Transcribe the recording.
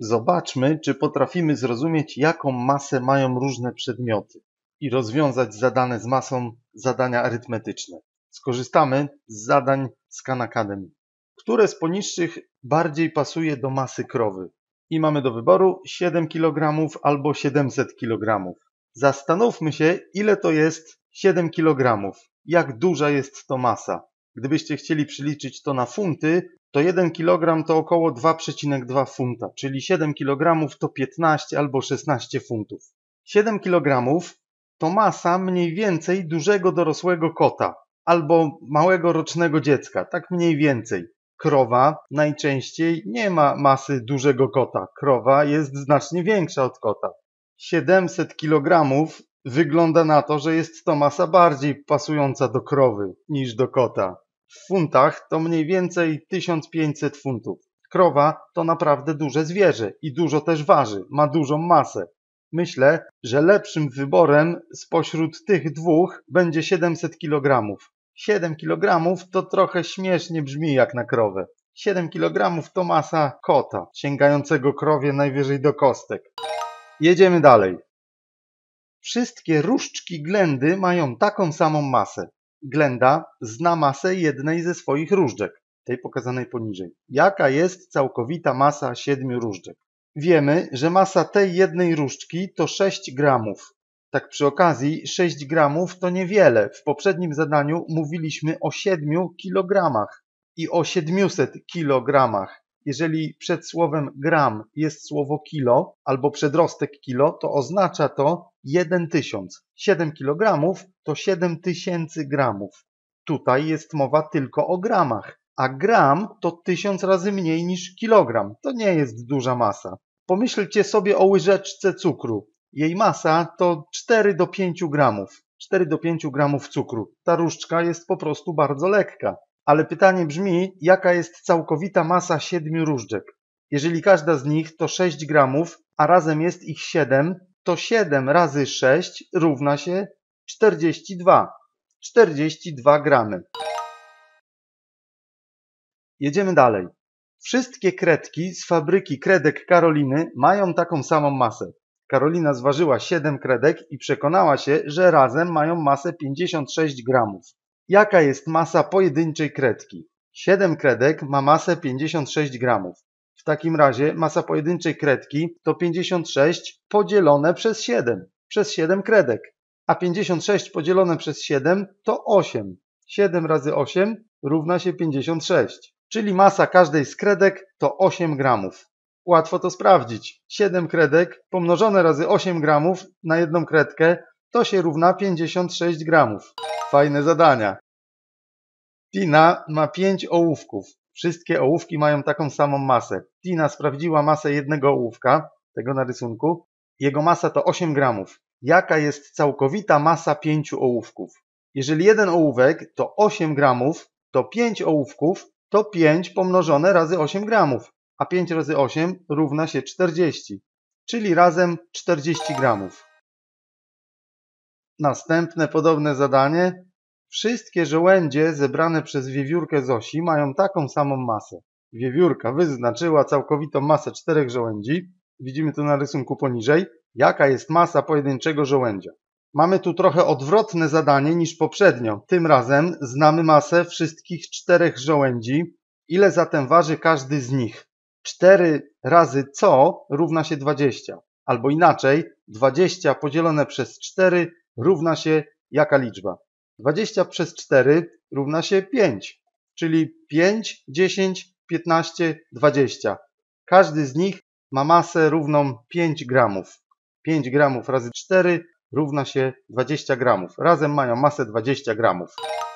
Zobaczmy, czy potrafimy zrozumieć, jaką masę mają różne przedmioty i rozwiązać zadane z masą zadania arytmetyczne. Skorzystamy z zadań z Academy. Które z poniższych bardziej pasuje do masy krowy? I mamy do wyboru 7 kg albo 700 kg. Zastanówmy się, ile to jest 7 kg. Jak duża jest to masa? Gdybyście chcieli przyliczyć to na funty, to 1 kg to około 2,2 funta, czyli 7 kg to 15 albo 16 funtów. 7 kg to masa mniej więcej dużego dorosłego kota albo małego rocznego dziecka, tak mniej więcej. Krowa najczęściej nie ma masy dużego kota. Krowa jest znacznie większa od kota. 700 kg wygląda na to, że jest to masa bardziej pasująca do krowy niż do kota w funtach to mniej więcej 1500 funtów. Krowa to naprawdę duże zwierzę i dużo też waży, ma dużą masę. Myślę, że lepszym wyborem spośród tych dwóch będzie 700 kg. 7 kg to trochę śmiesznie brzmi jak na krowę. 7 kg to masa kota, sięgającego krowie najwyżej do kostek. Jedziemy dalej. Wszystkie różdżki ględy mają taką samą masę. Glenda zna masę jednej ze swoich różdżek, tej pokazanej poniżej. Jaka jest całkowita masa siedmiu różdżek? Wiemy, że masa tej jednej różdżki to 6 gramów. Tak przy okazji 6 gramów to niewiele. W poprzednim zadaniu mówiliśmy o 7 kilogramach i o 700 kilogramach. Jeżeli przed słowem gram jest słowo kilo albo przedrostek kilo, to oznacza to 1000. 7 kg to 7000 gramów. Tutaj jest mowa tylko o gramach, a gram to 1000 razy mniej niż kilogram. To nie jest duża masa. Pomyślcie sobie o łyżeczce cukru. Jej masa to 4 do 5 gramów. 4 do 5 gramów cukru. Ta różdżka jest po prostu bardzo lekka ale pytanie brzmi, jaka jest całkowita masa siedmiu różdżek? Jeżeli każda z nich to 6 gramów, a razem jest ich 7, to 7 razy 6 równa się 42. 42 gramy. Jedziemy dalej. Wszystkie kredki z fabryki kredek Karoliny mają taką samą masę. Karolina zważyła 7 kredek i przekonała się, że razem mają masę 56 gramów. Jaka jest masa pojedynczej kredki? 7 kredek ma masę 56 gramów. W takim razie masa pojedynczej kredki to 56 podzielone przez 7, przez 7 kredek. A 56 podzielone przez 7 to 8. 7 razy 8 równa się 56. Czyli masa każdej z kredek to 8 gramów. Łatwo to sprawdzić. 7 kredek pomnożone razy 8 gramów na jedną kredkę to się równa 56 gramów fajne zadania. Tina ma pięć ołówków. Wszystkie ołówki mają taką samą masę. Tina sprawdziła masę jednego ołówka, tego na rysunku. Jego masa to 8 gramów. Jaka jest całkowita masa pięciu ołówków? Jeżeli jeden ołówek to 8 gramów, to 5 ołówków to 5 pomnożone razy 8 gramów, a 5 razy 8 równa się 40, czyli razem 40 gramów. Następne podobne zadanie. Wszystkie żołędzie zebrane przez wiewiórkę Zosi mają taką samą masę. Wiewiórka wyznaczyła całkowitą masę czterech żołędzi. Widzimy to na rysunku poniżej. Jaka jest masa pojedynczego żołędzia? Mamy tu trochę odwrotne zadanie niż poprzednio. Tym razem znamy masę wszystkich czterech żołędzi. Ile zatem waży każdy z nich? 4 razy co równa się 20. Albo inaczej, 20 podzielone przez 4 równa się jaka liczba? 20 przez 4 równa się 5, czyli 5, 10, 15, 20. Każdy z nich ma masę równą 5 gramów. 5 gramów razy 4 równa się 20 gramów. Razem mają masę 20 gramów.